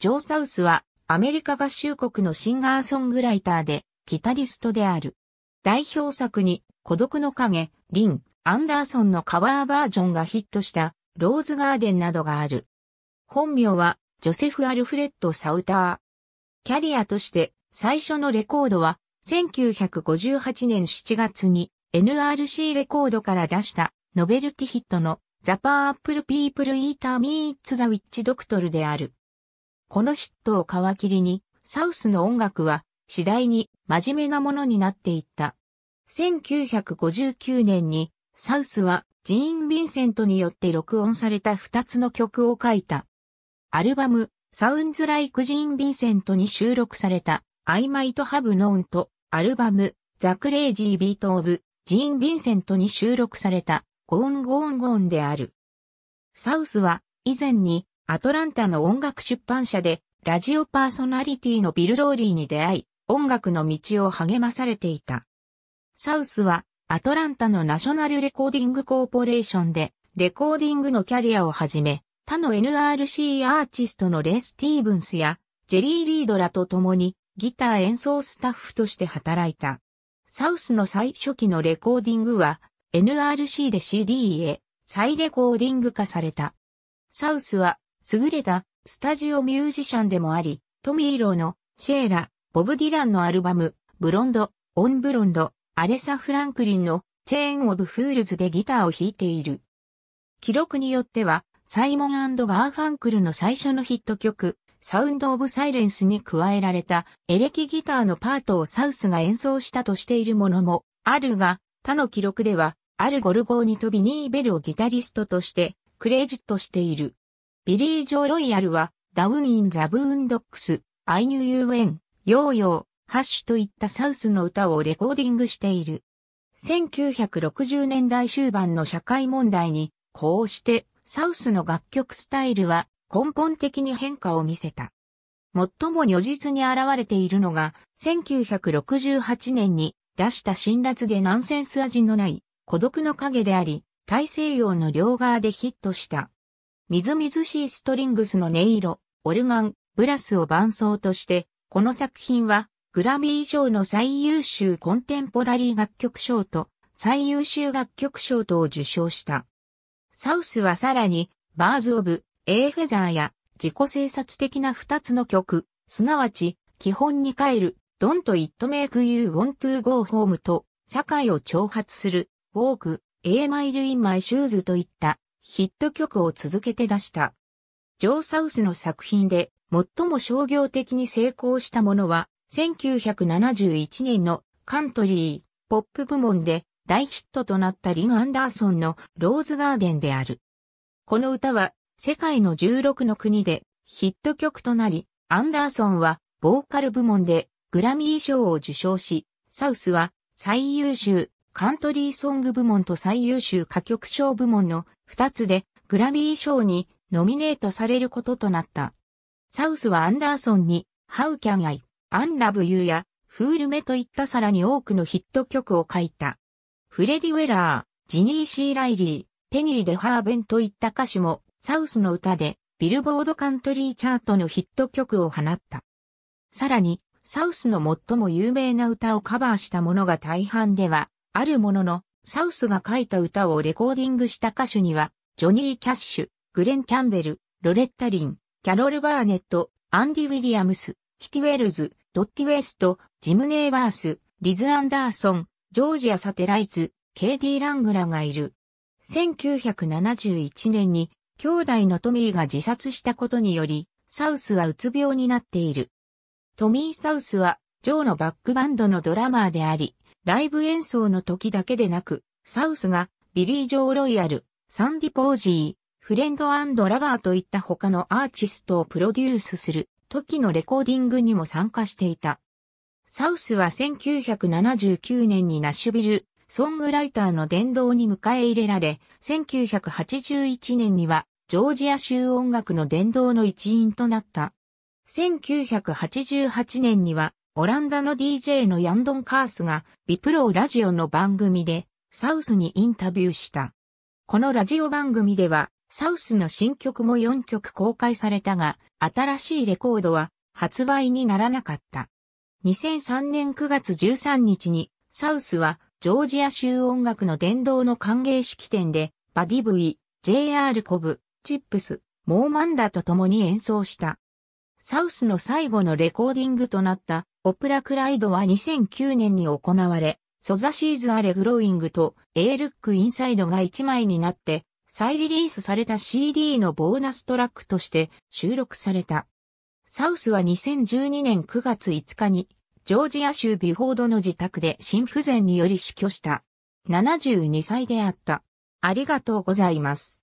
ジョー・サウスはアメリカ合衆国のシンガーソングライターでギタリストである。代表作に孤独の影、リン、アンダーソンのカバーバージョンがヒットしたローズガーデンなどがある。本名はジョセフ・アルフレッド・サウター。キャリアとして最初のレコードは1958年7月に NRC レコードから出したノベルティヒットのザ・パープル・ピープル・イーター・ミーツ・ザ・ウィッチ・ドクトルである。このヒットを皮切りに、サウスの音楽は次第に真面目なものになっていった。1959年に、サウスはジーン・ヴィンセントによって録音された2つの曲を書いた。アルバム、サウンズ・ライク・ジーン・ヴィンセントに収録された、アイ・マイト・ハブ・ノーンと、アルバム、ザ・クレイジー・ビート・オブ、ジーン・ヴィンセントに収録された、ゴーン・ゴーン・ゴーンである。サウスは、以前に、アトランタの音楽出版社で、ラジオパーソナリティのビル・ローリーに出会い、音楽の道を励まされていた。サウスは、アトランタのナショナルレコーディングコーポレーションで、レコーディングのキャリアをはじめ、他の NRC アーティストのレスティーブンスや、ジェリー・リードらと共に、ギター演奏スタッフとして働いた。サウスの最初期のレコーディングは、NRC で CD へ再レコーディング化された。サウスは優れたスタジオミュージシャンでもあり、トミーローのシェーラ、ボブ・ディランのアルバム、ブロンド、オン・ブロンド、アレサ・フランクリンのチェーン・オブ・フールズでギターを弾いている。記録によっては、サイモンガーファンクルの最初のヒット曲、サウンド・オブ・サイレンスに加えられたエレキギターのパートをサウスが演奏したとしているものもあるが、他の記録では、あるゴルゴーに飛びニーベルをギタリストとしてクレジットしている。ビリー・ジョー・ロイヤルは、ダウン・イン・ザ・ブーンドックス、アイ・ニュー・ユー・エン、ヨーヨー、ハッシュといったサウスの歌をレコーディングしている。1960年代終盤の社会問題に、こうして、サウスの楽曲スタイルは根本的に変化を見せた。最も如実に現れているのが、1968年に出した辛辣でナンセンス味のない孤独の影であり、大西洋の両側でヒットしたみずみずしいストリングスの音色、オルガン、ブラスを伴奏として、この作品はグラミー賞の最優秀コンテンポラリー楽曲賞と最優秀楽曲賞とを受賞した。サウスはさらに、バーズ・オブ・エーフェザーや自己制作的な二つの曲、すなわち、基本に帰る、Don't It Make You Want to Go Home と、社会を挑発する、Walk、A Mile in My Shoes といったヒット曲を続けて出した。ジョー・サウスの作品で最も商業的に成功したものは、1971年のカントリー、ポップ部門で大ヒットとなったリン・アンダーソンのローズガーデンである。この歌は世界の16の国でヒット曲となり、アンダーソンはボーカル部門でグラミー賞を受賞し、サウスは最優秀カントリーソング部門と最優秀歌曲賞部門の2つでグラミー賞にノミネートされることとなった。サウスはアンダーソンに How Can I, Unlove You や Fool Me といったさらに多くのヒット曲を書いた。フレディ・ウェラー、ジニー・シー・ライリー、ペニー・デ・ハーベンといった歌手もサウスの歌でビルボードカントリーチャートのヒット曲を放った。さらに、サウスの最も有名な歌をカバーしたものが大半では、あるものの、サウスが書いた歌をレコーディングした歌手には、ジョニー・キャッシュ、グレン・キャンベル、ロレッタ・リン、キャロル・バーネット、アンディ・ウィリアムス、キティ・ウェルズ、ドッティ・ウェスト、ジム・ネイバース、リズ・アンダーソン、ジョージア・サテライズ、ケイディ・ラングラがいる。1971年に、兄弟のトミーが自殺したことにより、サウスはうつ病になっている。トミー・サウスは、ジョーのバックバンドのドラマーであり、ライブ演奏の時だけでなく、サウスがビリー・ジョー・ロイヤル、サンディ・ポージー、フレンドラバーといった他のアーティストをプロデュースする時のレコーディングにも参加していた。サウスは1979年にナッシュビル、ソングライターの殿堂に迎え入れられ、1981年にはジョージア州音楽の殿堂の一員となった。1988年にはオランダの DJ のヤンドン・カースが、ビプローラジオの番組で、サウスにインタビューした。このラジオ番組では、サウスの新曲も4曲公開されたが、新しいレコードは発売にならなかった。2003年9月13日に、サウスはジョージア州音楽の殿堂の歓迎式典で、バディブイ、JR コブ、チップス、モーマンらと共に演奏した。サウスの最後のレコーディングとなったオプラクライドは2009年に行われ、ソザシーズアレグローイングと A ルックインサイドが1枚になって、再リリースされた CD のボーナストラックとして収録された。サウスは2012年9月5日に、ジョージア州ビフォードの自宅で心不全により死去した。72歳であった。ありがとうございます。